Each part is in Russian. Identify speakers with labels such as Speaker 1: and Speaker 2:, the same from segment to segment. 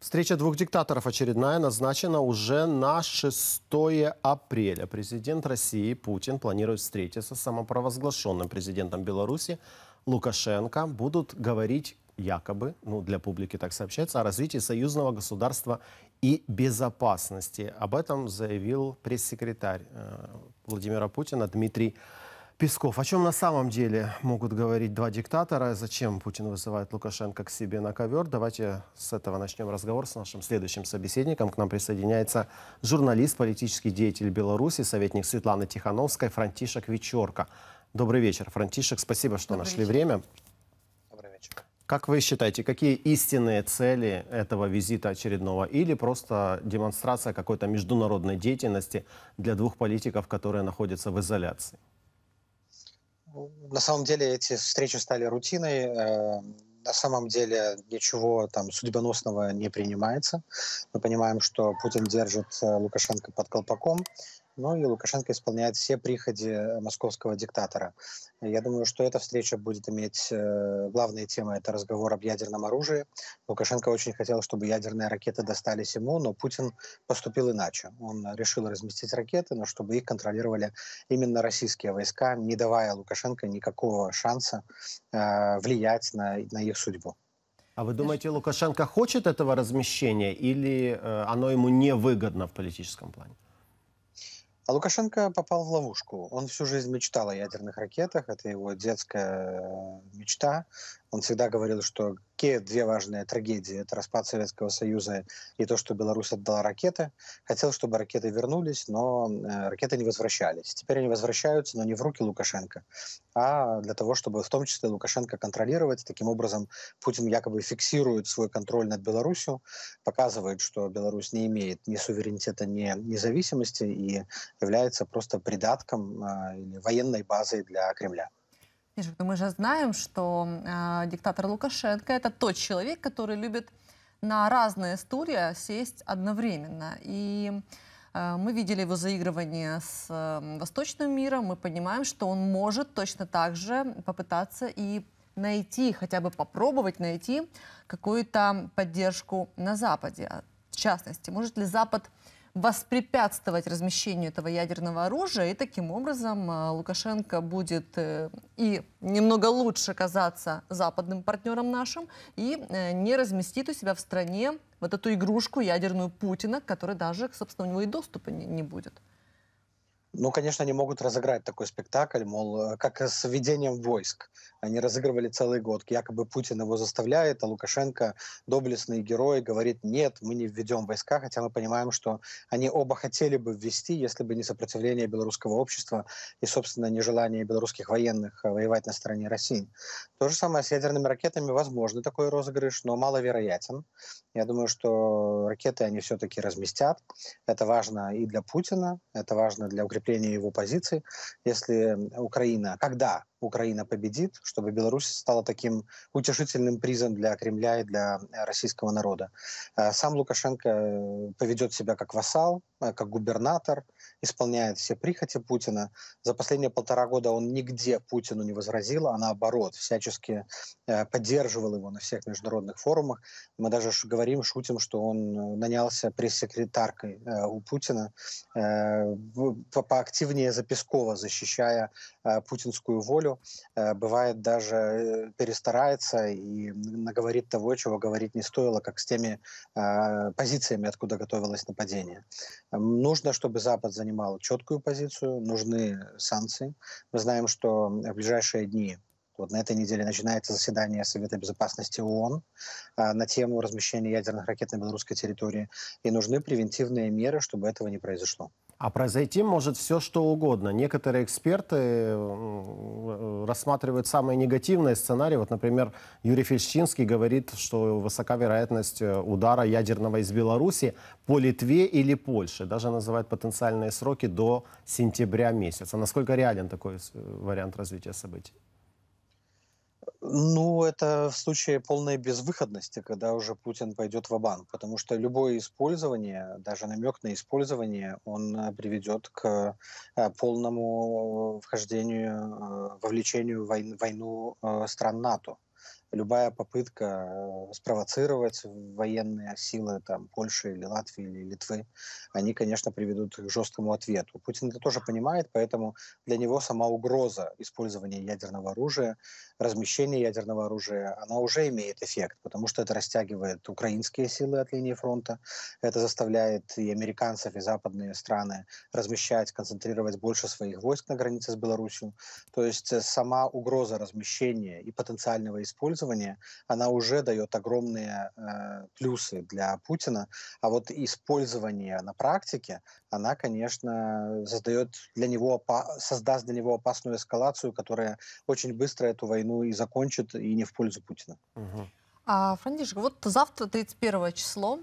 Speaker 1: Встреча двух диктаторов очередная назначена уже на 6 апреля. Президент России Путин планирует встретиться с самопровозглашенным президентом Беларуси Лукашенко. Будут говорить якобы, ну для публики так сообщается, о развитии союзного государства и безопасности. Об этом заявил пресс-секретарь э, Владимира Путина Дмитрий Песков. О чем на самом деле могут говорить два диктатора? Зачем Путин вызывает Лукашенко к себе на ковер? Давайте с этого начнем разговор с нашим следующим собеседником. К нам присоединяется журналист, политический деятель Беларуси, советник Светланы Тихановской, Франтишек Вечерка. Добрый вечер, Франтишек. Спасибо, что Добрый нашли вечер. время. Добрый вечер. Как вы считаете, какие истинные цели этого визита очередного? Или просто демонстрация какой-то международной деятельности для двух политиков, которые находятся в изоляции?
Speaker 2: на самом деле эти встречи стали рутиной. Эм, на самом деле ничего там судьбоносного не принимается. Мы понимаем, что Путин держит э, Лукашенко под колпаком. Ну и Лукашенко исполняет все приходи э, московского диктатора. Я думаю, что эта встреча будет иметь э, главные темы. Это разговор об ядерном оружии. Лукашенко очень хотел, чтобы ядерные ракеты достались ему, но Путин поступил иначе. Он решил разместить ракеты, но чтобы их контролировали именно российские войска, не давая Лукашенко никакого шанса э, влиять на, на их судьбу.
Speaker 1: А вы думаете, Лукашенко хочет этого размещения или э, оно ему невыгодно в политическом плане?
Speaker 2: А Лукашенко попал в ловушку. Он всю жизнь мечтал о ядерных ракетах, это его детская э, мечта. Он всегда говорил, что какие две важные трагедии – это распад Советского Союза и то, что Беларусь отдала ракеты. Хотел, чтобы ракеты вернулись, но э, ракеты не возвращались. Теперь они возвращаются, но не в руки Лукашенко, а для того, чтобы в том числе Лукашенко контролировать. Таким образом, Путин якобы фиксирует свой контроль над Беларусью, показывает, что Беларусь не имеет ни суверенитета, ни независимости и является просто придатком э, или военной базой для Кремля
Speaker 3: мы же знаем, что э, диктатор Лукашенко это тот человек, который любит на разные стулья сесть одновременно. И э, мы видели его заигрывание с э, восточным миром, мы понимаем, что он может точно так же попытаться и найти, хотя бы попробовать найти какую-то поддержку на Западе. В частности, может ли Запад воспрепятствовать размещению этого ядерного оружия. И таким образом э, Лукашенко будет э, и немного лучше казаться западным партнером нашим, и э, не разместит у себя в стране вот эту игрушку ядерную Путина, к которой даже, собственно, у него и доступа не, не будет.
Speaker 2: Ну, конечно, они могут разыграть такой спектакль, мол, э, как с введением войск. Они разыгрывали целый год. Якобы Путин его заставляет, а Лукашенко, доблестный герой, говорит, нет, мы не введем войска, хотя мы понимаем, что они оба хотели бы ввести, если бы не сопротивление белорусского общества и, собственно, нежелание белорусских военных э, воевать на стороне России. То же самое с ядерными ракетами. Возможно такой розыгрыш, но маловероятен. Я думаю, что ракеты они все-таки разместят. Это важно и для Путина, это важно для укрепления закрепление его позиции, если Украина, а когда Украина победит, чтобы Беларусь стала таким утешительным призом для Кремля и для э, российского народа. Э, сам Лукашенко э, поведет себя как вассал, как губернатор, исполняет все прихоти Путина. За последние полтора года он нигде Путину не возразил, а наоборот, всячески поддерживал его на всех международных форумах. Мы даже говорим, шутим, что он нанялся пресс-секретаркой у Путина, поактивнее за Пескова, защищая путинскую волю волю, э, бывает даже э, перестарается и наговорит того, чего говорить не стоило, как с теми э, позициями, откуда готовилось нападение. Нужно, чтобы Запад занимал четкую позицию, нужны санкции. Мы знаем, что в ближайшие дни вот на этой неделе начинается заседание Совета Безопасности ООН а, на тему размещения ядерных ракет на белорусской территории. И нужны превентивные меры, чтобы этого не произошло.
Speaker 1: А произойти может все, что угодно. Некоторые эксперты рассматривают самые негативные сценарии. Вот, например, Юрий Фельщинский говорит, что высока вероятность э, удара ядерного из Беларуси по Литве или Польше. Даже называет потенциальные сроки до сентября месяца. Насколько реален такой э, вариант развития событий?
Speaker 2: Ну, это в случае полной безвыходности, когда уже Путин пойдет в банк потому что любое использование, даже намек на использование, он э, приведет к э, полному э, вхождению, вовлечению в войну стран НАТО любая попытка э, спровоцировать военные силы там, Польши или Латвии или Литвы, они, конечно, приведут к жесткому ответу. Путин это тоже понимает, поэтому для него сама угроза использования ядерного оружия, размещения ядерного оружия, она уже имеет эффект, потому что это растягивает украинские силы от линии фронта, это заставляет и американцев, и западные страны размещать, концентрировать больше своих войск на границе с Беларусью. То есть э, сама угроза размещения и потенциального использования использования, она уже дает огромные э, плюсы для Путина. А вот использование на практике, она, конечно, создает для него, создаст для него опасную эскалацию, которая очень быстро эту войну и закончит, и не в пользу Путина.
Speaker 3: А, Франдишек, вот завтра 31 число,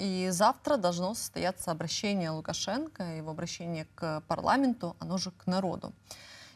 Speaker 3: и завтра должно состояться обращение Лукашенко, его обращение к парламенту, оно же к народу.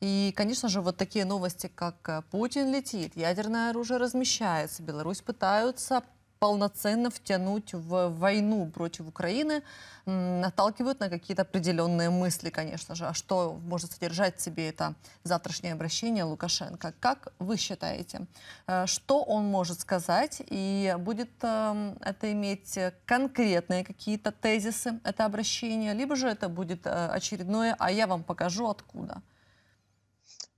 Speaker 3: И, конечно же, вот такие новости, как э, Путин летит, ядерное оружие размещается, Беларусь пытаются полноценно втянуть в войну против Украины, наталкивают на какие-то определенные мысли, конечно же. А что может содержать в себе это завтрашнее обращение Лукашенко? Как вы считаете, э, что он может сказать? И будет эм, это иметь конкретные какие-то тезисы, это обращение, либо же это будет э, очередное «а я вам покажу откуда»?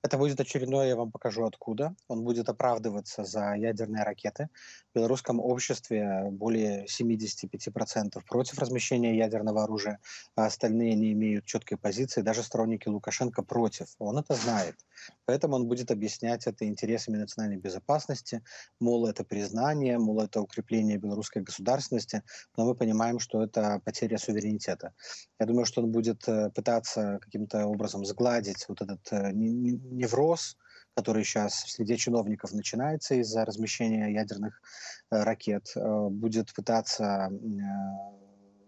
Speaker 2: Это будет очередное, я вам покажу откуда. Он будет оправдываться за ядерные ракеты. В белорусском обществе более 75% против размещения ядерного оружия, а остальные не имеют четкой позиции, даже сторонники Лукашенко против. Он это знает. Поэтому он будет объяснять это интересами национальной безопасности, мол, это признание, мол, это укрепление белорусской государственности, но мы понимаем, что это потеря суверенитета. Я думаю, что он будет э, пытаться каким-то образом сгладить вот этот э, невроз, который сейчас среди чиновников начинается из-за размещения ядерных э, ракет, э, будет пытаться э,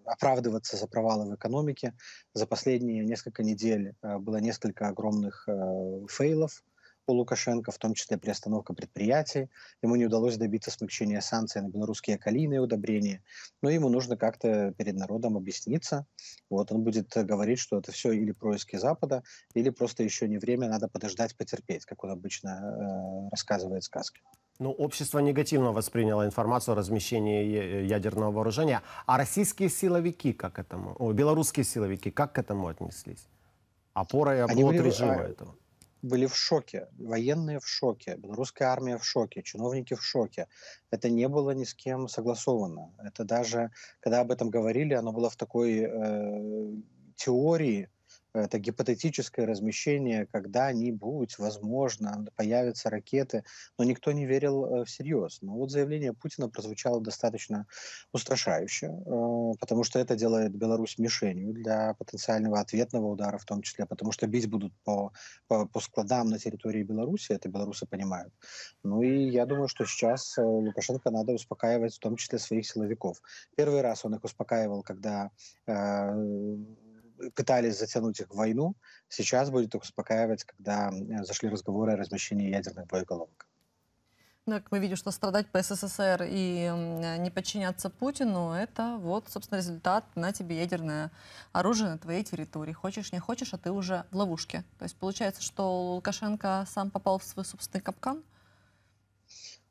Speaker 2: оправдываться за провалы в экономике. За последние несколько недель э, было несколько огромных э, фейлов по Лукашенко, в том числе приостановка предприятий. Ему не удалось добиться смягчения санкций на белорусские калийные удобрения. Но ему нужно как-то перед народом объясниться. Вот он будет говорить, что это все или происки Запада, или просто еще не время, надо подождать, потерпеть, как он обычно э, рассказывает сказки.
Speaker 1: Ну, общество негативно восприняло информацию о размещении э, ядерного вооружения. А российские силовики как к этому, о, белорусские силовики как к этому отнеслись? Опора и облот режима а... этого
Speaker 2: были в шоке, военные в шоке, белорусская армия в шоке, чиновники в шоке. Это не было ни с кем согласовано. Это даже, когда об этом говорили, оно было в такой э, теории, это гипотетическое размещение, когда-нибудь, возможно, появятся ракеты, но никто не верил э, всерьез. Но вот заявление Путина прозвучало достаточно устрашающе, э, потому что это делает Беларусь мишенью для потенциального ответного удара в том числе, потому что бить будут по, по, по складам на территории Беларуси, это белорусы понимают. Ну и я думаю, что сейчас э, Лукашенко надо успокаивать в том числе своих силовиков. Первый раз он их успокаивал, когда э, пытались затянуть их в войну, сейчас будет их успокаивать, когда э, зашли разговоры о размещении ядерных боеголовок.
Speaker 3: Так, ну, мы видим, что страдать по СССР и э, не подчиняться Путину, это вот, собственно, результат на тебе ядерное оружие на твоей территории. Хочешь, не хочешь, а ты уже в ловушке. То есть получается, что Лукашенко сам попал в свой собственный капкан
Speaker 2: –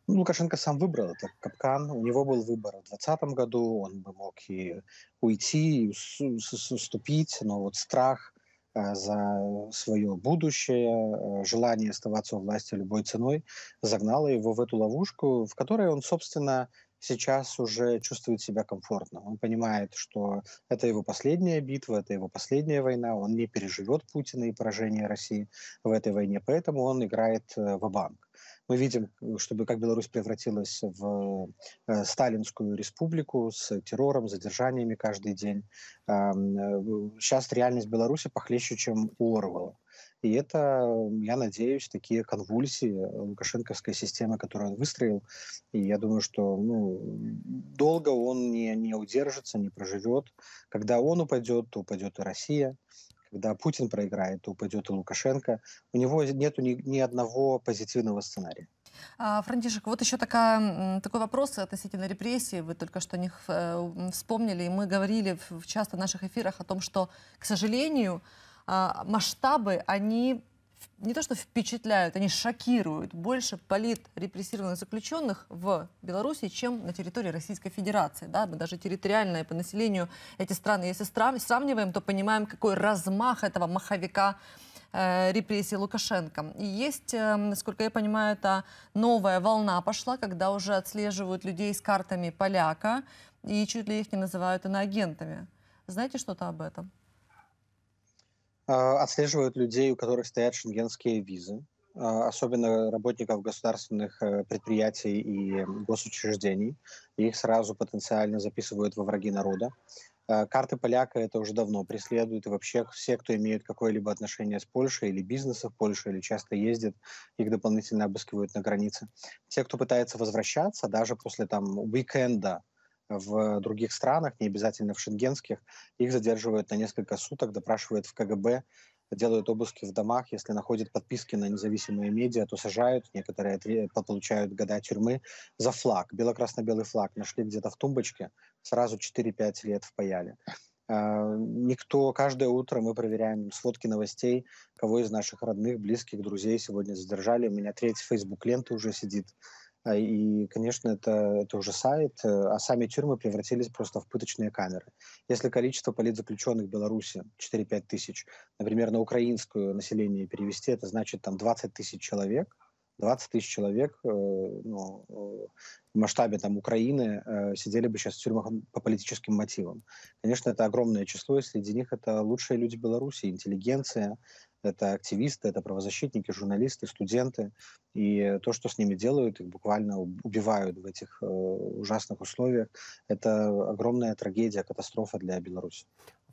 Speaker 2: ну, Лукашенко сам выбрал этот капкан. У него был выбор в 2020 году. Он бы мог и уйти, и уступить. Но вот страх э, за свое будущее, э, желание оставаться у власти любой ценой, загнало его в эту ловушку, в которой он, собственно, сейчас уже чувствует себя комфортно. Он понимает, что это его последняя битва, это его последняя война, он не переживет Путина и поражение России в этой войне, поэтому он играет э, в банк мы видим, чтобы как Беларусь превратилась в э, сталинскую республику с террором, задержаниями каждый день. Э, сейчас реальность Беларуси похлеще, чем у Орвелла. И это, я надеюсь, такие конвульсии лукашенковской системы, которую он выстроил. И я думаю, что ну, долго он не, не удержится, не проживет. Когда он упадет, то упадет и Россия когда Путин проиграет, то упадет и Лукашенко. У него нет ни, ни одного позитивного сценария.
Speaker 3: А, Франтишек, вот еще такая, такой вопрос относительно репрессий. Вы только что о них э, вспомнили, и мы говорили в часто в наших эфирах о том, что, к сожалению, а, масштабы, они не то что впечатляют, они шокируют больше политрепрессированных заключенных в Беларуси, чем на территории Российской Федерации. Да? Мы даже территориально по населению эти страны, если сравниваем, то понимаем, какой размах этого маховика э, репрессий Лукашенко. И есть, э, насколько я понимаю, это новая волна пошла, когда уже отслеживают людей с картами поляка и чуть ли их не называют иноагентами. Знаете что-то об этом?
Speaker 2: А, отслеживают людей, у которых стоят шенгенские визы, а, особенно работников государственных э, предприятий и госучреждений. Их сразу потенциально записывают во враги народа. А, карты поляка это уже давно преследуют, и вообще все, кто имеет какое-либо отношение с Польшей или бизнеса в Польше, или часто ездит, их дополнительно обыскивают на границе. Те, кто пытается возвращаться, даже после там уикенда, в других странах, не обязательно в шенгенских. Их задерживают на несколько суток, допрашивают в КГБ, делают обыски в домах, если находят подписки на независимые медиа, то сажают, некоторые получают года тюрьмы за флаг, бело-красно-белый флаг, нашли где-то в тумбочке, сразу 4-5 лет впаяли. А, никто, каждое утро мы проверяем сводки новостей, кого из наших родных, близких, друзей сегодня задержали. У меня треть фейсбук-ленты уже сидит а, и, конечно, это, это уже сайт, э, а сами тюрьмы превратились просто в пыточные камеры. Если количество политзаключенных в Беларуси 4-5 тысяч, например, на украинское население перевести, это значит там 20 тысяч человек – 20 тысяч человек э, ну, э, в масштабе там, Украины э, сидели бы сейчас в тюрьмах по политическим мотивам. Конечно, это огромное число, и среди них это лучшие люди Беларуси, интеллигенция, это активисты, это правозащитники, журналисты, студенты. И то, что с ними делают, их буквально убивают в этих э, ужасных условиях, это огромная трагедия, катастрофа для Беларуси.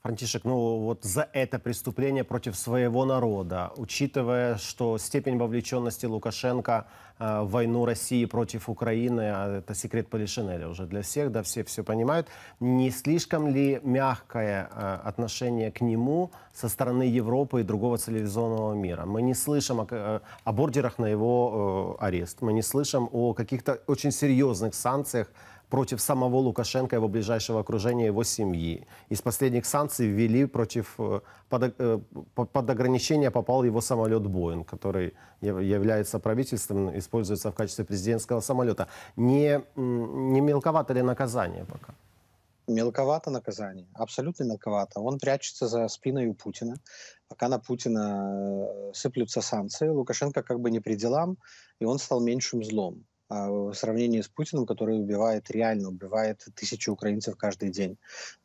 Speaker 1: Франтишек, ну вот за это преступление против своего народа, учитывая, что степень вовлеченности Лукашенко э, в войну России против Украины, а это секрет Полишинеля уже для всех, да, все все понимают, не слишком ли мягкое э, отношение к нему со стороны Европы и другого цивилизованного мира? Мы не слышим о, э, о бордерах на его арест, мы не слышим о каких-то очень серьезных санкциях против самого Лукашенко, его ближайшего окружения, его семьи. Из последних санкций ввели против... Э, под, э, под ограничение попал его самолет «Боинг», который является правительством, используется в качестве президентского самолета. Не, не мелковато ли наказание пока?
Speaker 2: Мелковато наказание, абсолютно мелковато. Он прячется за спиной у Путина. Пока на Путина э, сыплются санкции, Лукашенко как бы не при делам, и он стал меньшим злом. А, в сравнении с Путиным, который убивает реально, убивает тысячи украинцев каждый день.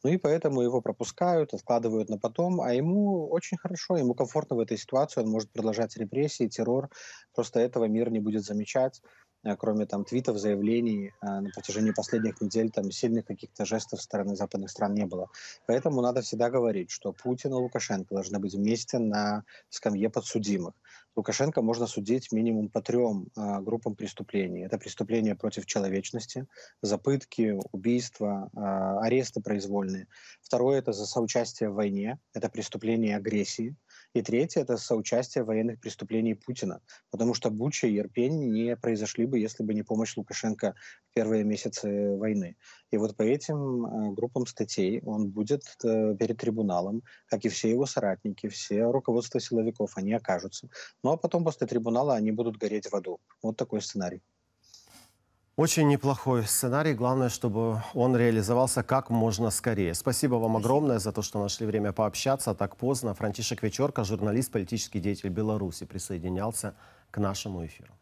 Speaker 2: Ну и поэтому его пропускают, откладывают на потом, а ему очень хорошо, ему комфортно в этой ситуации, он может продолжать репрессии, террор, просто этого мир не будет замечать. А, кроме там твитов, заявлений а, на протяжении последних недель, там сильных каких-то жестов со стороны западных стран не было. Поэтому надо всегда говорить, что Путин и Лукашенко должны быть вместе на скамье подсудимых. Лукашенко можно судить минимум по трем э, а, группам преступлений. Это преступления против человечности, запытки, убийства, э, аресты произвольные. Второе – это за соучастие в войне, это преступление агрессии. И третье — это соучастие в военных преступлений Путина, потому что Буча и Ерпень не произошли бы, если бы не помощь Лукашенко в первые месяцы войны. И вот по этим э, группам статей он будет э, перед трибуналом, как и все его соратники, все руководство силовиков, они окажутся. Ну а потом после трибунала они будут гореть в аду. Вот
Speaker 1: такой сценарий. Очень неплохой сценарий. Главное, чтобы он реализовался как можно скорее. Спасибо вам огромное за то, что нашли время пообщаться так поздно. Франтишек Вечерка, журналист, политический деятель Беларуси, присоединялся к нашему эфиру.